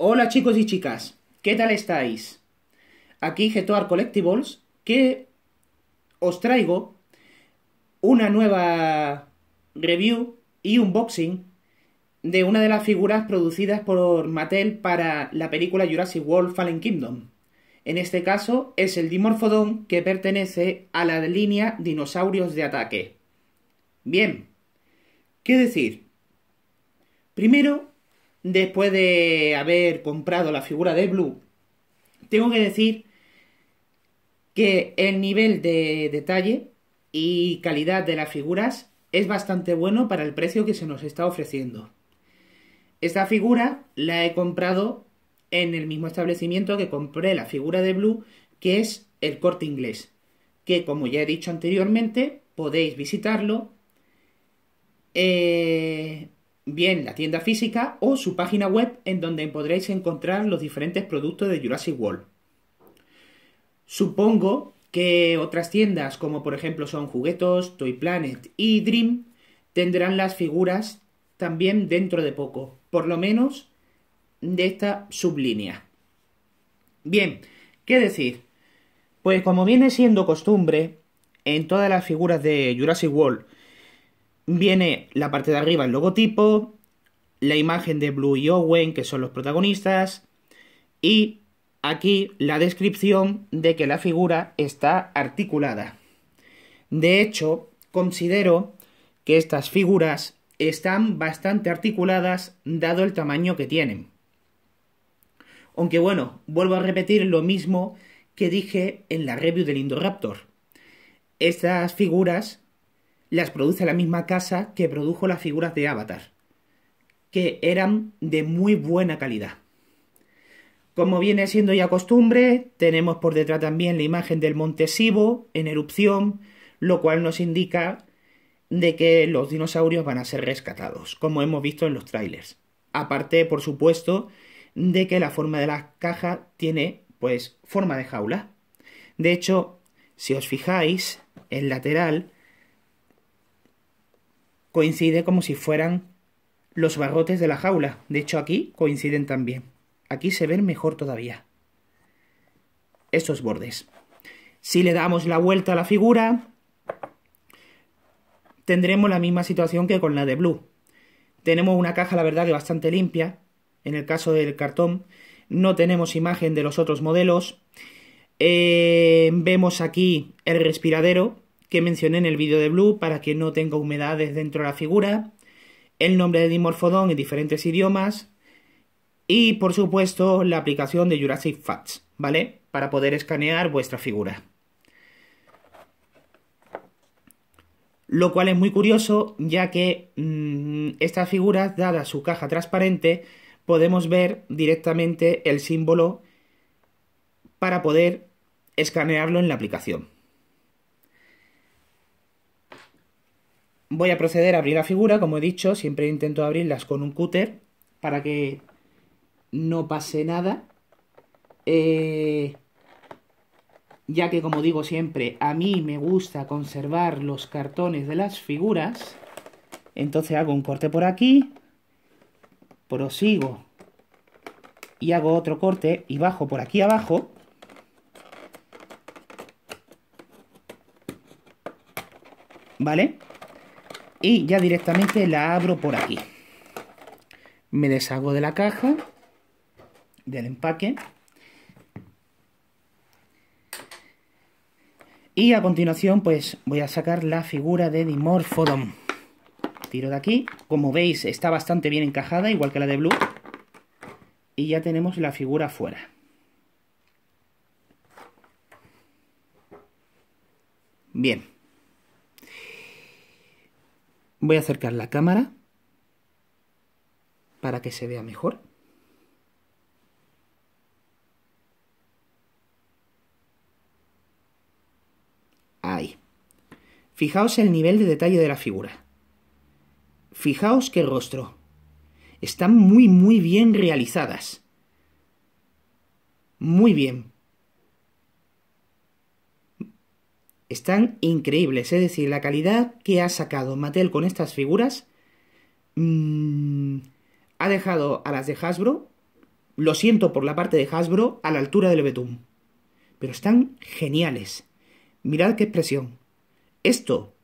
Hola chicos y chicas, ¿qué tal estáis? Aquí Getoar Collectibles, que os traigo una nueva review y unboxing de una de las figuras producidas por Mattel para la película Jurassic World Fallen Kingdom. En este caso es el Dimorphodon que pertenece a la línea Dinosaurios de Ataque. Bien, ¿qué decir? Primero, después de haber comprado la figura de Blue, tengo que decir que el nivel de detalle y calidad de las figuras es bastante bueno para el precio que se nos está ofreciendo. Esta figura la he comprado en el mismo establecimiento que compré la figura de Blue, que es el corte inglés, que como ya he dicho anteriormente, podéis visitarlo. Eh, bien la tienda física o su página web en donde podréis encontrar los diferentes productos de Jurassic World. Supongo que otras tiendas como por ejemplo son Juguetos, Toy Planet y Dream tendrán las figuras también dentro de poco, por lo menos de esta sublínea. Bien, ¿qué decir? Pues como viene siendo costumbre, en todas las figuras de Jurassic World Viene la parte de arriba el logotipo, la imagen de Blue y Owen, que son los protagonistas, y aquí la descripción de que la figura está articulada. De hecho, considero que estas figuras están bastante articuladas dado el tamaño que tienen. Aunque bueno, vuelvo a repetir lo mismo que dije en la review del Indoraptor. Estas figuras las produce la misma casa que produjo las figuras de Avatar, que eran de muy buena calidad. Como viene siendo ya costumbre, tenemos por detrás también la imagen del monte Sibo en erupción, lo cual nos indica de que los dinosaurios van a ser rescatados, como hemos visto en los trailers. Aparte, por supuesto, de que la forma de la caja tiene, pues, forma de jaula. De hecho, si os fijáis, el lateral coincide como si fueran los barrotes de la jaula. De hecho, aquí coinciden también. Aquí se ven mejor todavía. Estos bordes. Si le damos la vuelta a la figura, tendremos la misma situación que con la de Blue. Tenemos una caja, la verdad, que bastante limpia, en el caso del cartón. No tenemos imagen de los otros modelos. Eh, vemos aquí el respiradero, que mencioné en el vídeo de Blue para que no tenga humedades dentro de la figura, el nombre de Dimorphodon en diferentes idiomas y por supuesto la aplicación de Jurassic Facts, ¿vale? Para poder escanear vuestra figura. Lo cual es muy curioso ya que esta mm, estas figuras, dada su caja transparente, podemos ver directamente el símbolo para poder escanearlo en la aplicación. Voy a proceder a abrir la figura, como he dicho, siempre intento abrirlas con un cúter para que no pase nada. Eh, ya que, como digo siempre, a mí me gusta conservar los cartones de las figuras, entonces hago un corte por aquí, prosigo y hago otro corte y bajo por aquí abajo. ¿Vale? y ya directamente la abro por aquí. Me deshago de la caja, del empaque. Y a continuación pues voy a sacar la figura de Dimorphodon. Tiro de aquí, como veis está bastante bien encajada, igual que la de Blue. Y ya tenemos la figura fuera. Bien. Voy a acercar la cámara para que se vea mejor. Ahí. Fijaos el nivel de detalle de la figura. Fijaos qué rostro. Están muy, muy bien realizadas. Muy bien. están increíbles. Es decir, la calidad que ha sacado Mattel con estas figuras mm, ha dejado a las de Hasbro, lo siento por la parte de Hasbro, a la altura del betún. Pero están geniales. Mirad qué expresión. Esto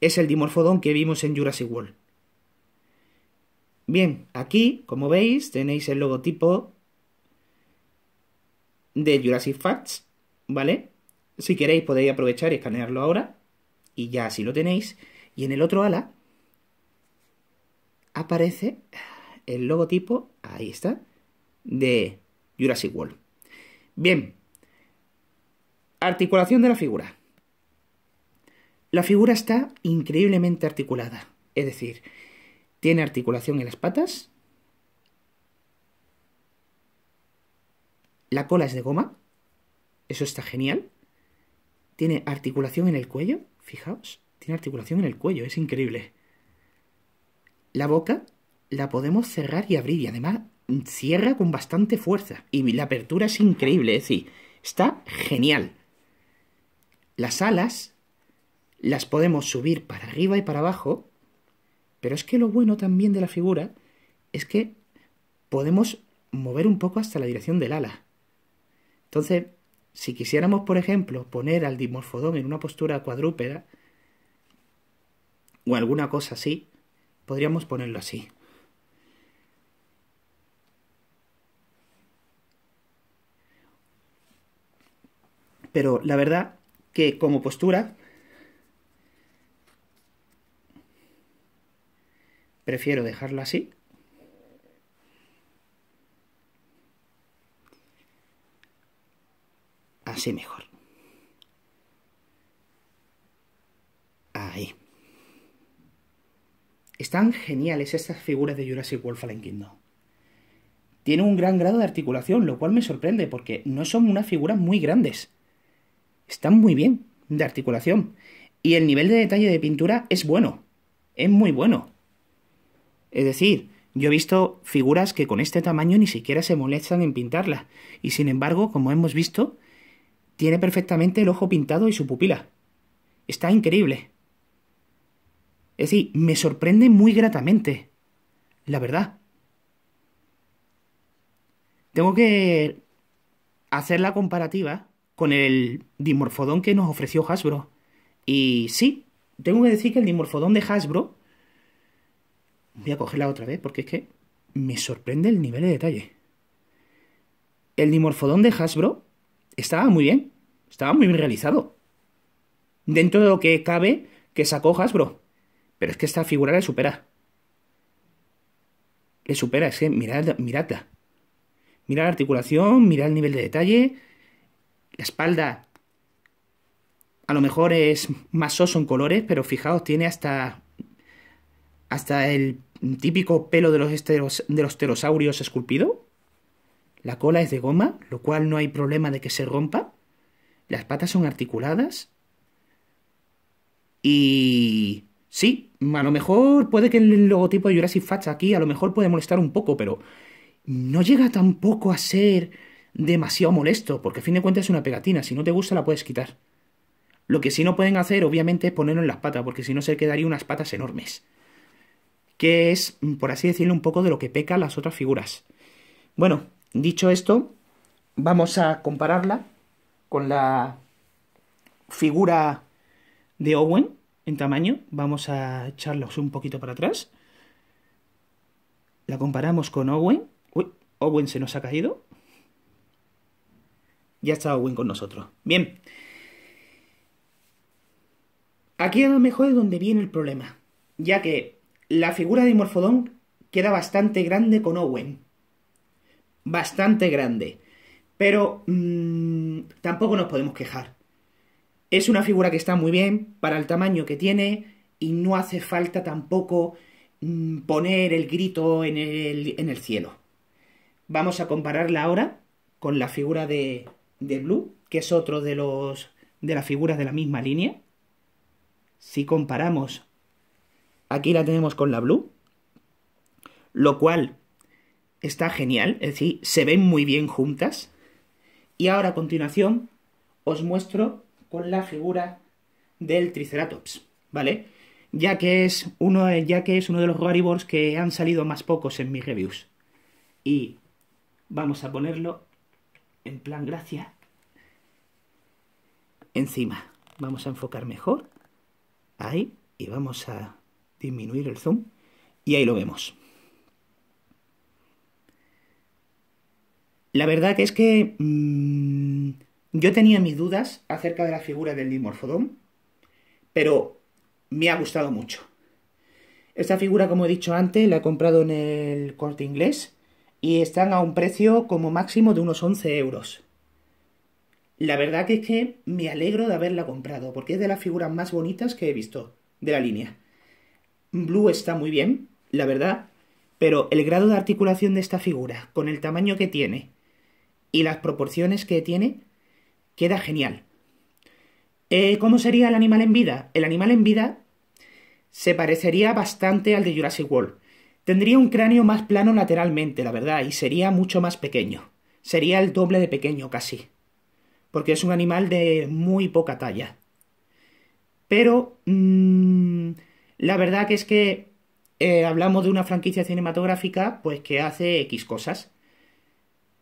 es el dimorfodón que vimos en Jurassic World. Bien, aquí, como veis, tenéis el logotipo de Jurassic Facts, ¿vale? Si queréis podéis aprovechar y escanearlo ahora. Y ya así lo tenéis. Y en el otro ala aparece el logotipo, ahí está, de Jurassic World. Bien, articulación de la figura. La figura está increíblemente articulada, es decir, tiene articulación en las patas, la cola es de goma, eso está genial, tiene articulación en el cuello, fijaos, tiene articulación en el cuello, es increíble. La boca la podemos cerrar y abrir y además cierra con bastante fuerza y la apertura es increíble, es decir, está genial. Las alas las podemos subir para arriba y para abajo, pero es que lo bueno también de la figura es que podemos mover un poco hasta la dirección del ala. Entonces, si quisiéramos, por ejemplo, poner al dimorfodón en una postura cuadrúpeda, o alguna cosa así, podríamos ponerlo así. Pero la verdad que como postura prefiero dejarlo así mejor. Ahí. Están geniales estas figuras de Jurassic World Fallen Kingdom. Tiene un gran grado de articulación, lo cual me sorprende porque no son unas figuras muy grandes. Están muy bien de articulación. Y el nivel de detalle de pintura es bueno. Es muy bueno. Es decir, yo he visto figuras que con este tamaño ni siquiera se molestan en pintarlas. Y sin embargo, como hemos visto, tiene perfectamente el ojo pintado y su pupila. Está increíble. Es decir, me sorprende muy gratamente. La verdad. Tengo que hacer la comparativa con el dimorfodón que nos ofreció Hasbro. Y sí, tengo que decir que el dimorfodón de Hasbro... Voy a cogerla otra vez porque es que me sorprende el nivel de detalle. El dimorfodón de Hasbro estaba muy bien, estaba muy bien realizado. Dentro de lo que cabe que sacó Hasbro. Pero es que esta figura le supera. Le supera, es que mirad, miradla. Mirad la articulación, mirad el nivel de detalle. La espalda a lo mejor es más soso en colores, pero fijaos, tiene hasta hasta el típico pelo de los, de los pterosaurios esculpido. La cola es de goma, lo cual no hay problema de que se rompa. Las patas son articuladas. Y... Sí, a lo mejor puede que el logotipo de Jurassic facha aquí a lo mejor puede molestar un poco, pero no llega tampoco a ser demasiado molesto, porque a fin de cuentas es una pegatina, si no te gusta la puedes quitar. Lo que sí no pueden hacer, obviamente, es ponerlo en las patas, porque si no se quedaría unas patas enormes. Que es, por así decirlo, un poco de lo que pecan las otras figuras. Bueno, Dicho esto, vamos a compararla con la figura de Owen en tamaño. Vamos a echarlos un poquito para atrás. La comparamos con Owen. Uy, Owen se nos ha caído. Ya está Owen con nosotros. Bien. Aquí a lo mejor es donde viene el problema, ya que la figura de Morfodón queda bastante grande con Owen bastante grande. Pero mm, tampoco nos podemos quejar. Es una figura que está muy bien para el tamaño que tiene y no hace falta tampoco mm, poner el grito en el, en el, cielo. Vamos a compararla ahora con la figura de, de Blue, que es otro de, los, de las figuras de la misma línea. Si comparamos, aquí la tenemos con la Blue, lo cual está genial, es decir, se ven muy bien juntas. Y ahora a continuación os muestro con la figura del Triceratops, ¿vale? Ya que es uno, ya que es uno de los Raribors que han salido más pocos en mis reviews. Y vamos a ponerlo en plan gracia encima. Vamos a enfocar mejor. Ahí. Y vamos a disminuir el zoom. Y ahí lo vemos. La verdad es que mm, yo tenía mis dudas acerca de la figura del Dimorphodon, pero me ha gustado mucho. Esta figura, como he dicho antes, la he comprado en el corte inglés y están a un precio como máximo de unos 11 euros. La verdad es que me alegro de haberla comprado, porque es de las figuras más bonitas que he visto de la línea. Blue está muy bien, la verdad, pero el grado de articulación de esta figura, con el tamaño que tiene y las proporciones que tiene, queda genial. Eh, ¿Cómo sería el animal en vida? El animal en vida se parecería bastante al de Jurassic World. Tendría un cráneo más plano lateralmente, la verdad, y sería mucho más pequeño. Sería el doble de pequeño casi. Porque es un animal de muy poca talla. Pero... Mm, la verdad que es que eh, hablamos de una franquicia cinematográfica pues que hace X cosas.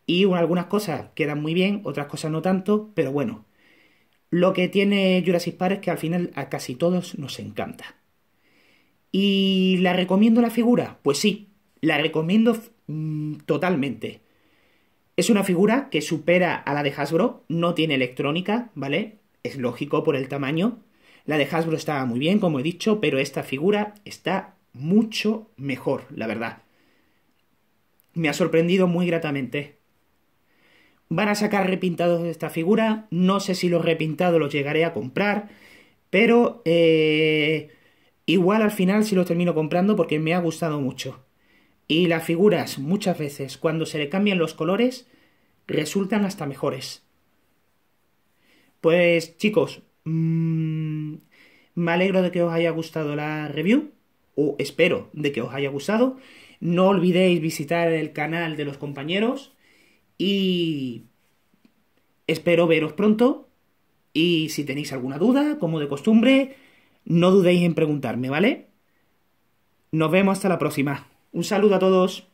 Y algunas cosas quedan muy bien, otras cosas no tanto, pero bueno. Lo que tiene Jurassic Park es que al final a casi todos nos encanta. ¿Y la recomiendo la figura? Pues sí, la recomiendo mm, totalmente. Es una figura que supera a la de Hasbro, no tiene electrónica, ¿vale? Es lógico por el tamaño. La de Hasbro estaba muy bien, como he dicho, pero esta figura está mucho mejor, la verdad. Me ha sorprendido muy gratamente. Van a sacar repintados de esta figura. No sé si los repintados los llegaré a comprar. Pero eh, igual al final sí los termino comprando porque me ha gustado mucho. Y las figuras muchas veces cuando se le cambian los colores resultan hasta mejores. Pues chicos, mm, me alegro de que os haya gustado la review. O espero de que os haya gustado. No olvidéis visitar el canal de los compañeros y espero veros pronto. Y si tenéis alguna duda, como de costumbre, no dudéis en preguntarme, ¿vale? Nos vemos hasta la próxima. Un saludo a todos.